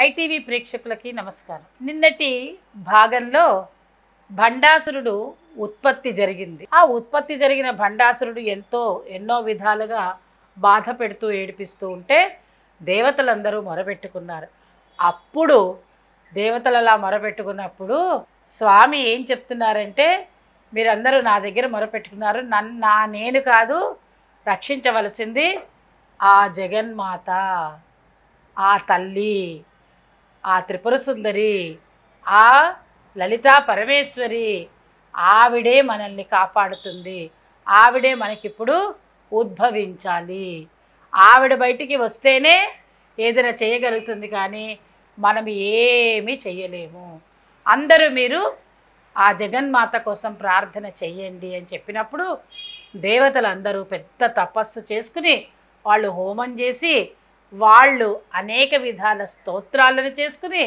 హైటీవీ ప్రేక్షకులకి నమస్కారం నిన్నటి భాగంలో భండాసురుడు ఉత్పత్తి జరిగింది ఆ ఉత్పత్తి జరిగిన భండాసురుడు ఎంతో ఎన్నో విధాలుగా బాధ పెడుతూ ఏడిపిస్తూ ఉంటే దేవతలందరూ మొరపెట్టుకున్నారు అప్పుడు దేవతలు అలా మొరపెట్టుకున్నప్పుడు స్వామి ఏం చెప్తున్నారంటే మీరందరూ నా దగ్గర మొరపెట్టుకున్నారు నన్ను నా నేను కాదు రక్షించవలసింది ఆ జగన్మాత ఆ తల్లి ఆ త్రిపుర సుందరి ఆ లలితా పరమేశ్వరి ఆవిడే మనల్ని కాపాడుతుంది ఆవిడే మనకిప్పుడు ఉద్భవించాలి ఆవిడ బయటికి వస్తేనే ఏదైనా చేయగలుగుతుంది కానీ మనం ఏమీ చేయలేము అందరూ మీరు ఆ జగన్మాత కోసం ప్రార్థన చెయ్యండి అని చెప్పినప్పుడు దేవతలందరూ పెద్ద తపస్సు చేసుకుని వాళ్ళు హోమం చేసి వాళ్ళు అనేక విధాల స్తోత్రాలను చేసుకుని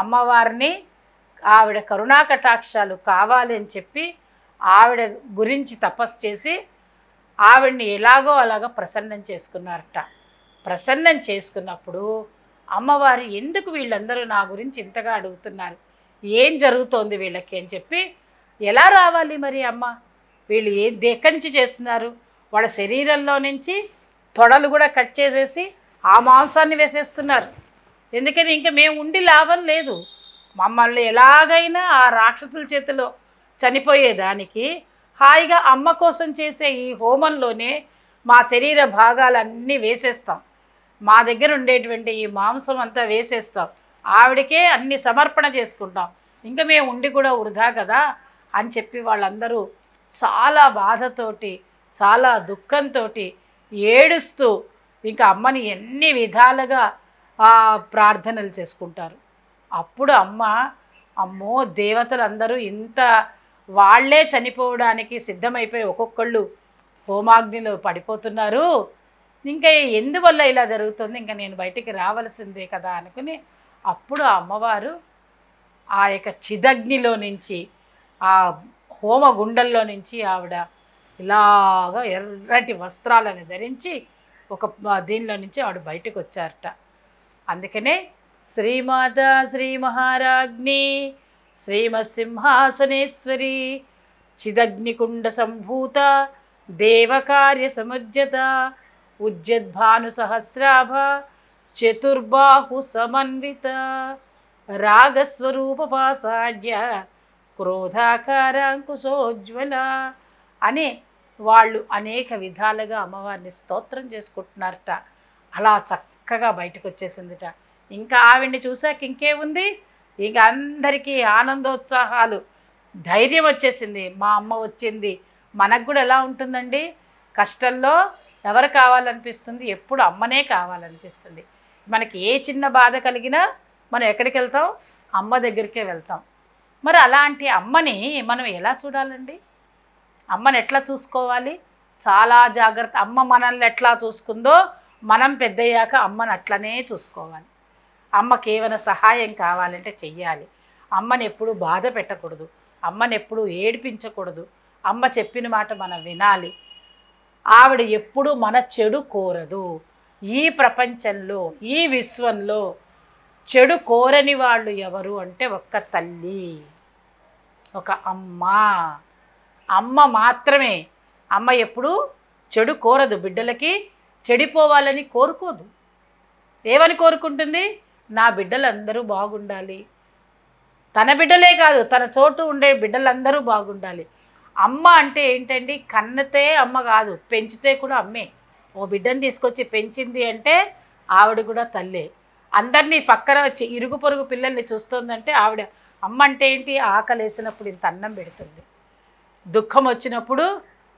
అమ్మవారిని ఆవిడ కరుణా కటాక్షాలు కావాలి అని చెప్పి ఆవిడ గురించి తపస్సు చేసి ఆవిడని ఎలాగో అలాగ ప్రసన్నం చేసుకున్నారట ప్రసన్నం చేసుకున్నప్పుడు అమ్మవారు ఎందుకు వీళ్ళందరూ నా గురించి ఇంతగా అడుగుతున్నారు ఏం జరుగుతోంది వీళ్ళకి అని చెప్పి ఎలా రావాలి మరి అమ్మ వీళ్ళు ఏ ఎక్కడి నుంచి చేస్తున్నారు వాళ్ళ శరీరంలో నుంచి తొడలు కూడా కట్ చేసేసి ఆ మాంసాన్ని వేసేస్తున్నారు ఎందుకని ఇంకా మేము ఉండి లాభం లేదు మమ్మల్ని ఎలాగైనా ఆ రాక్షసుల చేతిలో చనిపోయేదానికి హాయిగా అమ్మ కోసం చేసే ఈ హోమంలోనే మా శరీర భాగాలన్నీ వేసేస్తాం మా దగ్గర ఉండేటువంటి ఈ మాంసం అంతా వేసేస్తాం ఆవిడకే అన్ని సమర్పణ చేసుకుంటాం ఇంకా మేము ఉండి కూడా వృధా కదా అని చెప్పి వాళ్ళందరూ చాలా బాధతోటి చాలా దుఃఖంతో ఏడుస్తూ ఇంకా అమ్మని ఎన్ని విధాలుగా ప్రార్థనలు చేసుకుంటారు అప్పుడు అమ్మ అమ్మో దేవతలందరూ ఇంత వాళ్లే చనిపోవడానికి సిద్ధమైపోయి ఒక్కొక్కళ్ళు హోమాగ్నిలో పడిపోతున్నారు ఇంకా ఎందువల్ల ఇలా జరుగుతుంది ఇంకా నేను బయటికి రావాల్సిందే కదా అనుకుని అప్పుడు ఆ అమ్మవారు ఆ యొక్క చిదగ్నిలో నుంచి ఆ హోమ నుంచి ఆవిడ ఇలాగా ఎర్రటి వస్త్రాలను ధరించి ఒక దీనిలో నుంచి ఆవిడ బయటకు వచ్చారట అందుకనే శ్రీమాత శ్రీ మహారాజ్ని శ్రీమసింహాసనేశ్వరి చిదగ్నికుండ సంభూత దేవకార్య సముజ్జత ఉజ్జద్భాను సహస్రాభ చతుర్బాహు సమన్విత పాసాడ్య క్రోధాకారాంకుశోజ్వల అనే వాళ్ళు అనేక విధాలుగా అమ్మవారిని స్తోత్రం చేసుకుంటున్నారట అలా చక్కగా బయటకు వచ్చేసిందిట ఇంకా ఆవిడ్ని చూశాక ఇంకేముంది ఇక అందరికీ ఆనందోత్సాహాలు ధైర్యం వచ్చేసింది మా అమ్మ వచ్చింది మనకు కూడా ఎలా ఉంటుందండి కష్టంలో ఎవరు కావాలనిపిస్తుంది ఎప్పుడు అమ్మనే కావాలనిపిస్తుంది మనకి ఏ చిన్న బాధ కలిగినా మనం ఎక్కడికి వెళ్తాం అమ్మ దగ్గరికే వెళ్తాం మరి అలాంటి అమ్మని మనం ఎలా చూడాలండి అమ్మని ఎట్లా చూసుకోవాలి చాలా జాగ్రత్త అమ్మ మనల్ని ఎట్లా చూసుకుందో మనం పెద్దయ్యాక అమ్మని అట్లనే చూసుకోవాలి అమ్మకి ఏమైనా సహాయం కావాలంటే చెయ్యాలి అమ్మని ఎప్పుడు బాధ పెట్టకూడదు అమ్మని ఎప్పుడు ఏడిపించకూడదు అమ్మ చెప్పిన మాట మనం వినాలి ఆవిడ ఎప్పుడు మన చెడు కోరదు ఈ ప్రపంచంలో ఈ విశ్వంలో చెడు కోరని వాళ్ళు ఎవరు అంటే ఒక్క తల్లి ఒక అమ్మ అమ్మ మాత్రమే అమ్మ ఎప్పుడు చెడు కోరదు బిడ్డలకి చెడిపోవాలని కోరుకోదు ఏమని కోరుకుంటుంది నా బిడ్డలందరూ బాగుండాలి తన బిడ్డలే కాదు తన చోటు ఉండే బిడ్డలందరూ బాగుండాలి అమ్మ అంటే ఏంటండి కన్నతే అమ్మ కాదు పెంచితే కూడా అమ్మే ఓ బిడ్డను తీసుకొచ్చి పెంచింది అంటే ఆవిడ కూడా తల్లే అందరినీ పక్కన వచ్చి ఇరుగు పొరుగు పిల్లల్ని చూస్తుందంటే ఆవిడ అమ్మ అంటే ఏంటి ఆకలేసినప్పుడు ఇంత అన్నం పెడుతుంది దుఃఖం వచ్చినప్పుడు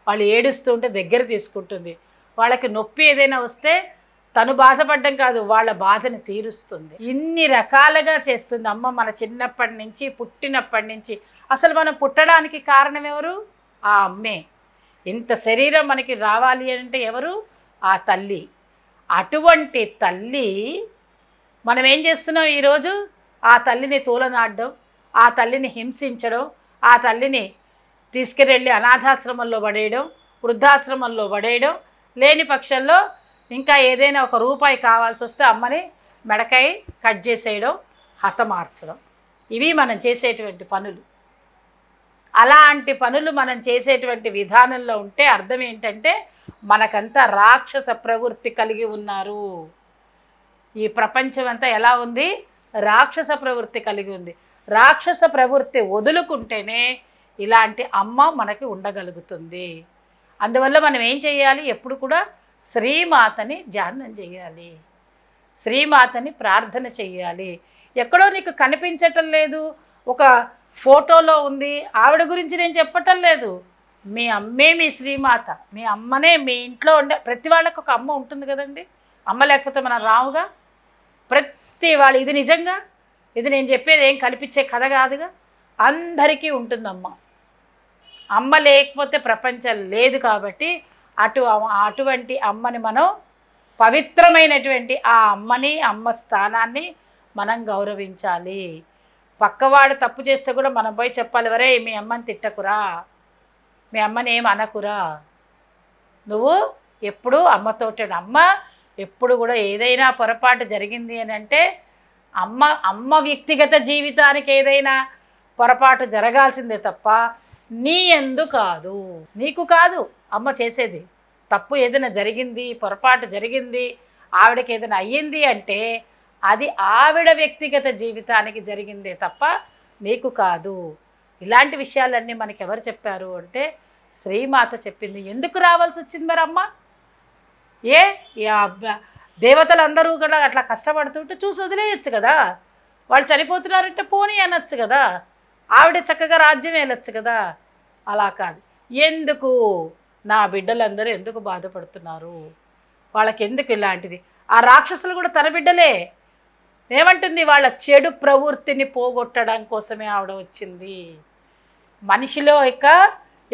వాళ్ళు ఏడుస్తూ ఉంటే దగ్గర తీసుకుంటుంది వాళ్ళకి నొప్పి ఏదైనా వస్తే తను బాధపడడం కాదు వాళ్ళ బాధని తీరుస్తుంది ఇన్ని రకాలుగా చేస్తుంది అమ్మ మన చిన్నప్పటి నుంచి పుట్టినప్పటి నుంచి అసలు మనం పుట్టడానికి కారణం ఎవరు ఆ అమ్మే ఇంత శరీరం మనకి రావాలి అంటే ఎవరు ఆ తల్లి అటువంటి తల్లి మనం ఏం చేస్తున్నాం ఈరోజు ఆ తల్లిని తోలనాడడం ఆ తల్లిని హింసించడం ఆ తల్లిని తీసుకెళ్ళి అనాథాశ్రమంలో పడేయడం వృద్ధాశ్రమంలో పడేయడం లేని పక్షంలో ఇంకా ఏదైనా ఒక రూపాయి కావాల్సి వస్తే అమ్మని మెడకాయ కట్ చేసేయడం హతమార్చడం ఇవి మనం చేసేటువంటి పనులు అలాంటి పనులు మనం చేసేటువంటి విధానంలో ఉంటే అర్థం ఏంటంటే మనకంతా రాక్షస ప్రవృత్తి కలిగి ఉన్నారు ఈ ప్రపంచం అంతా ఎలా ఉంది రాక్షస ప్రవృత్తి కలిగి ఉంది రాక్షస ప్రవృత్తి వదులుకుంటేనే ఇలాంటి అమ్మ మనకి ఉండగలుగుతుంది అందువల్ల మనం ఏం చేయాలి ఎప్పుడు కూడా శ్రీమాతని ధ్యానం చేయాలి శ్రీమాతని ప్రార్థన చేయాలి ఎక్కడో నీకు కనిపించటం లేదు ఒక ఫోటోలో ఉంది ఆవిడ గురించి నేను చెప్పటం లేదు మీ అమ్మే మీ శ్రీమాత మీ అమ్మనే మీ ఇంట్లో ఉండే ప్రతి వాళ్ళకు ఒక అమ్మ ఉంటుంది కదండి అమ్మ లేకపోతే మనం రావుగా ప్రతి వాళ్ళు ఇది నిజంగా ఇది నేను చెప్పేది ఏం కల్పించే కథ కాదుగా అందరికీ అమ్మ అమ్మ లేకపోతే ప్రపంచం లేదు కాబట్టి అటు అటువంటి అమ్మని మనం పవిత్రమైనటువంటి ఆ అమ్మని అమ్మ స్థానాన్ని మనం గౌరవించాలి పక్కవాడు తప్పు చేస్తే కూడా మనం పోయి చెప్పాలి వరే మీ అమ్మని తిట్టకురా మీ అమ్మని ఏం అనకురా నువ్వు ఎప్పుడు అమ్మతో అమ్మ ఎప్పుడు కూడా ఏదైనా పొరపాటు జరిగింది అని అంటే అమ్మ అమ్మ వ్యక్తిగత జీవితానికి ఏదైనా పొరపాటు జరగాల్సిందే తప్ప నీ ఎందు కాదు నీకు కాదు అమ్మ చేసేది తప్పు ఏదైనా జరిగింది పొరపాటు జరిగింది ఆవిడకి ఏదైనా అయ్యింది అంటే అది ఆవిడ వ్యక్తిగత జీవితానికి జరిగిందే తప్ప నీకు కాదు ఇలాంటి విషయాలన్నీ మనకి ఎవరు చెప్పారు అంటే శ్రీమాత చెప్పింది ఎందుకు రావాల్సి వచ్చింది మరి అమ్మ ఏ దేవతలందరూ కూడా అట్లా కష్టపడుతుంటే చూసి వదిలేయచ్చు కదా వాళ్ళు చనిపోతున్నారంటే పోనీ అనొచ్చు కదా ఆవిడ చక్కగా రాజ్యం వేలొచ్చు కదా అలా కాదు ఎందుకు నా బిడ్డలందరూ ఎందుకు బాధపడుతున్నారు వాళ్ళకి ఎందుకు ఇలాంటిది ఆ రాక్షసులు కూడా తన బిడ్డలే ఏమంటుంది వాళ్ళ చెడు ప్రవృత్తిని పోగొట్టడం కోసమే ఆవిడ వచ్చింది మనిషిలో ఇక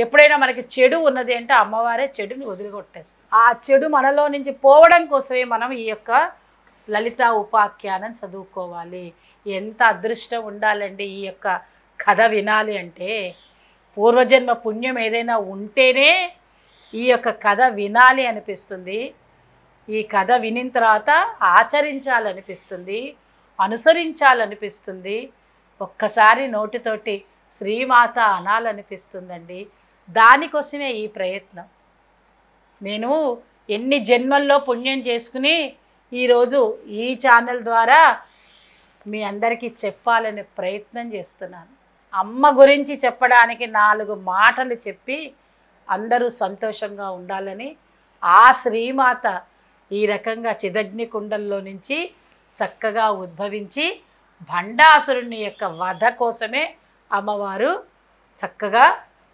ఎప్పుడైనా మనకి చెడు ఉన్నది అంటే అమ్మవారే చెడుని వదిలిగొట్టేస్తుంది ఆ చెడు మనలో నుంచి పోవడం కోసమే మనం ఈ యొక్క లలిత ఉపాఖ్యానం చదువుకోవాలి ఎంత అదృష్టం ఉండాలండి ఈ యొక్క కథ వినాలి అంటే పూర్వజన్మ పుణ్యం ఏదైనా ఉంటేనే ఈ యొక్క కథ వినాలి అనిపిస్తుంది ఈ కథ వినిన తర్వాత ఆచరించాలనిపిస్తుంది అనుసరించాలనిపిస్తుంది ఒక్కసారి నోటితోటి శ్రీమాత అనాలనిపిస్తుందండి దానికోసమే ఈ ప్రయత్నం నేను ఎన్ని జన్మల్లో పుణ్యం చేసుకుని ఈరోజు ఈ ఛానల్ ద్వారా మీ అందరికీ చెప్పాలనే ప్రయత్నం చేస్తున్నాను అమ్మ గురించి చెప్పడానికి నాలుగు మాటలు చెప్పి అందరూ సంతోషంగా ఉండాలని ఆ శ్రీమాత ఈ రకంగా చిదగ్ని కుండల్లో నుంచి చక్కగా ఉద్భవించి భండాసురుని యొక్క వధ కోసమే అమ్మవారు చక్కగా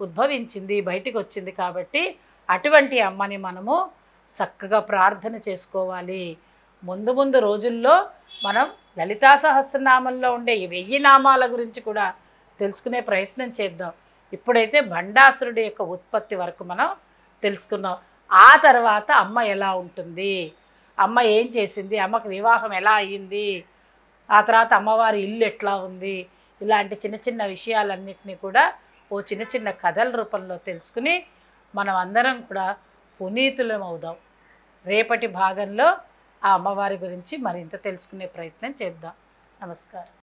ఉద్భవించింది బయటికి వచ్చింది కాబట్టి అటువంటి అమ్మని మనము చక్కగా ప్రార్థన చేసుకోవాలి ముందు ముందు రోజుల్లో మనం లలితా సహస్రనామంలో ఉండే వెయ్యి నామాల గురించి కూడా తెలుసుకునే ప్రయత్నం చేద్దాం ఇప్పుడైతే భండాసురుడి యొక్క ఉత్పత్తి వరకు మనం తెలుసుకున్నాం ఆ తర్వాత అమ్మ ఎలా ఉంటుంది అమ్మ ఏం చేసింది అమ్మకు వివాహం ఎలా అయ్యింది ఆ తర్వాత అమ్మవారి ఇల్లు ఎట్లా ఉంది ఇలాంటి చిన్న చిన్న విషయాలన్నింటినీ కూడా ఓ చిన్న చిన్న కథల రూపంలో తెలుసుకుని మనం అందరం కూడా పునీతులం అవుదాం రేపటి భాగంలో ఆ అమ్మవారి గురించి మరింత తెలుసుకునే ప్రయత్నం చేద్దాం నమస్కారం